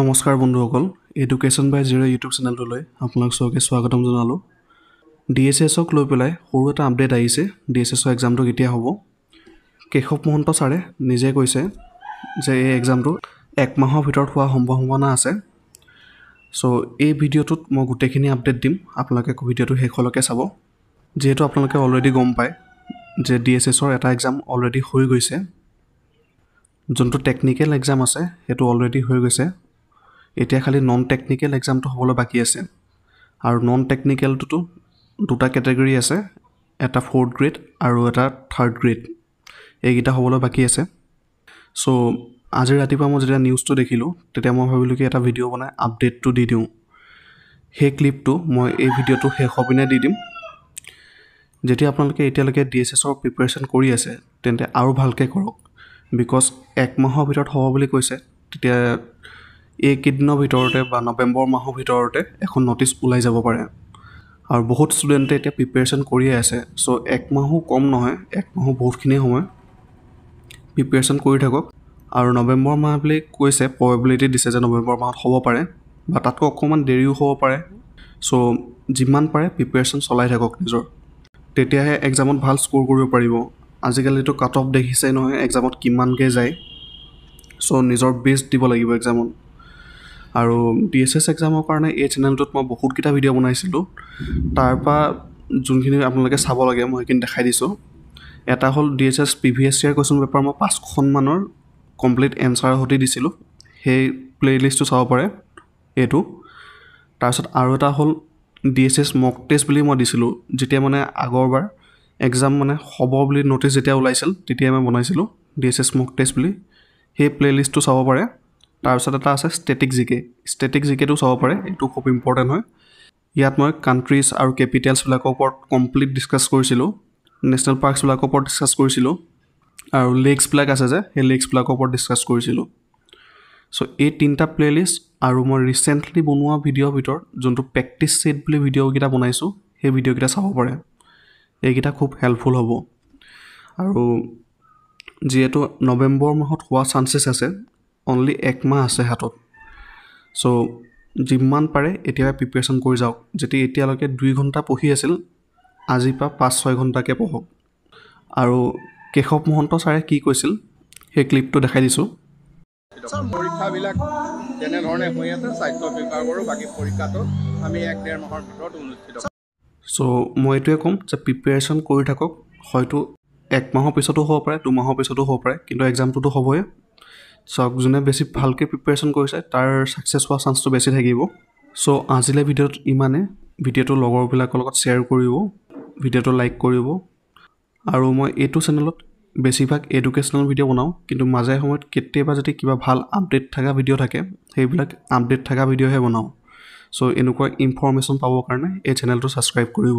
নমস্কাৰ বন্ধুসকল education by zero' YouTube চেনেলটোলৈ আপোনাক চবকে স্বাগতম জনালোঁ ডি এছ এছক লৈ পেলাই সৰু এটা আপডেট আহিছে ডি এছ এছৰ এক্সামটো কেতিয়া হ'ব কেশৱ মহন্ত ছাৰে নিজে কৈছে যে এই এক্সামটো একমাহৰ ভিতৰত হোৱা সম্ভাৱনা আছে চ' এই ভিডিঅ'টোত মই গোটেইখিনি আপডেট দিম আপোনালোকে ভিডিঅ'টো শেষলৈকে চাব যিহেতু আপোনালোকে অলৰেডি গম পায় যে ডি এছ এছৰ এটা এক্সাম অলৰেডি হৈ গৈছে যোনটো টেকনিকেল এক্সাম আছে সেইটো অলৰেডি হৈ গৈছে এতিয়া খালি নন টেকনিকেল এক্সামটো হ'বলৈ বাকী আছে আৰু নন টেকনিকেলটোতো দুটা কেটেগৰী আছে এটা ফ'ৰ্থ গ্ৰেড আৰু এটা থাৰ্ড গ্ৰেড এইকেইটা হ'বলৈ বাকী আছে চ' আজি ৰাতিপুৱা মই যেতিয়া নিউজটো দেখিলোঁ তেতিয়া মই ভাবিলোঁ কি এটা ভিডিঅ' বনাই আপডেটটো দি দিওঁ সেই ক্লিপটো মই এই ভিডিঅ'টো শেষৰ পিনে দি দিম যেতিয়া আপোনালোকে এতিয়ালৈকে ডি এছ এছৰ প্ৰিপেৰেশ্যন কৰি আছে তেন্তে আৰু ভালকৈ কৰক বিকজ এক মাহৰ ভিতৰত হ'ব বুলি কৈছে তেতিয়া এইকেইদিনৰ ভিতৰতে বা নৱেম্বৰ মাহৰ ভিতৰতে এখন ন'টিচ ওলাই যাব পাৰে আৰু বহুত ষ্টুডেণ্টে এতিয়া প্ৰিপেৰেশ্যন কৰিয়ে আছে চ' এক মাহো কম নহয় এক মাহো বহুতখিনি সময় প্ৰিপেৰেশ্যন কৰি থাকক আৰু নৱেম্বৰ মাহ বুলি কৈছে প্ৰবেবিলিটি দিছে যে নৱেম্বৰ মাহত হ'ব পাৰে বা তাতকৈ অকণমান দেৰিও হ'ব পাৰে চ' যিমান পাৰে প্ৰিপেৰেশ্যন চলাই থাকক নিজৰ তেতিয়াহে এক্সামত ভাল স্ক'ৰ কৰিব পাৰিব আজিকালিতো কাট অফ দেখিছেই নহয় এক্সামত কিমানকৈ যায় চ' নিজৰ বেষ্ট দিব লাগিব এক্সামত আৰু ডি এছ এছ এক্সামৰ কাৰণে এই চেনেলটোত মই বহুতকেইটা ভিডিঅ' বনাইছিলোঁ তাৰপৰা যোনখিনি আপোনালোকে চাব লাগে মই সেইখিনি দেখাই দিছোঁ এটা হ'ল D S S P V S C চিৰ কুৱেশ্যন পেপাৰ মই পাঁচখনমানৰ কমপ্লিট এনচাৰৰ সৈতে দিছিলোঁ সেই প্লে'লিষ্টটো চাব পাৰে এইটো তাৰপিছত আৰু এটা হ'ল D S S mock test বুলি মই দিছিলোঁ যেতিয়া মানে আগৰবাৰ এক্সাম মানে হ'ব বুলি ন'টিছ যেতিয়া ওলাইছিল তেতিয়াই মই বনাইছিলোঁ D S S mock test বুলি সেই প্লে'লিষ্টটো চাব পাৰে তাৰপিছত এটা আছে ষ্টেটিক জিকে ষ্টেটিক জিকেটো চাব পাৰে এইটো খুব ইম্পৰ্টেণ্ট হয় ইয়াত মই কাণ্ট্ৰিজ আৰু কেপিটেলছবিলাকৰ ওপৰত কমপ্লিট ডিছকাছ কৰিছিলোঁ নেশ্যনেল পাৰ্কছবিলাকৰ ওপৰত ডিছকাছ কৰিছিলোঁ আৰু লেকছবিলাক আছে যে সেই লেকছবিলাকৰ ওপৰত ডিছকাছ কৰিছিলোঁ ছ' এই তিনিটা প্লে'লিষ্ট আৰু মই ৰিচেণ্টলি বনোৱা ভিডিঅ'ৰ ভিতৰত যোনটো প্ৰেক্টিচ ছেট বুলি ভিডিঅ'কেইটা বনাইছোঁ সেই ভিডিঅ'কেইটা চাব পাৰে এইকেইটা খুব হেল্পফুল হ'ব আৰু যিহেতু নৱেম্বৰ মাহত হোৱা চান্সেছ আছে অনলি এক মাহ আছে হাতত চ' যিমান পাৰে এতিয়া প্ৰিপেৰেশ্যন কৰি যাওক যেতিয়া এতিয়ালৈকে দুই ঘণ্টা পঢ়ি আছিল আজিৰ পৰা পাঁচ ছয় ঘণ্টাকৈ পঢ়ক আৰু কেশৱ মহন্ত ছাৰে কি কৈছিল সেই ক্লিপটো দেখাই দিছোঁ পৰীক্ষাবিলাক তেনেধৰণে হৈ আছে স্বাস্থ্য বিভাগৰো বাকী পৰীক্ষাটো আমি এক ডেৰ মাহৰ ভিতৰত অনুষ্ঠিত চ' মই এইটোৱে ক'ম যে প্ৰিপেৰেশ্যন কৰি থাকক হয়তো এক মাহৰ পিছতো হ'ব পাৰে দুমাহৰ পিছতো হ'ব পাৰে কিন্তু এক্সামটোতো হ'বই চাওক যোনে বেছি ভালকৈ প্ৰিপেৰেশ্যন কৰিছে তাৰ ছাকচেছ হোৱা চান্সটো বেছি থাকিব চ' আজিলৈ ভিডিঅ'ত ইমানে ভিডিঅ'টো লগৰবিলাকৰ লগত শ্বেয়াৰ কৰিব ভিডিঅ'টো লাইক কৰিব আৰু মই এইটো চেনেলত বেছিভাগ এডুকেশ্যনেল ভিডিঅ' বনাওঁ কিন্তু মাজে সময়ত কেতিয়াবা যদি কিবা ভাল আপডেট থকা ভিডিঅ' থাকে সেইবিলাক আপডেট থকা ভিডিঅ'হে বনাওঁ চ' এনেকুৱা ইনফৰ্মেশ্যন পাবৰ কাৰণে এই চেনেলটো ছাবস্ক্ৰাইব কৰিব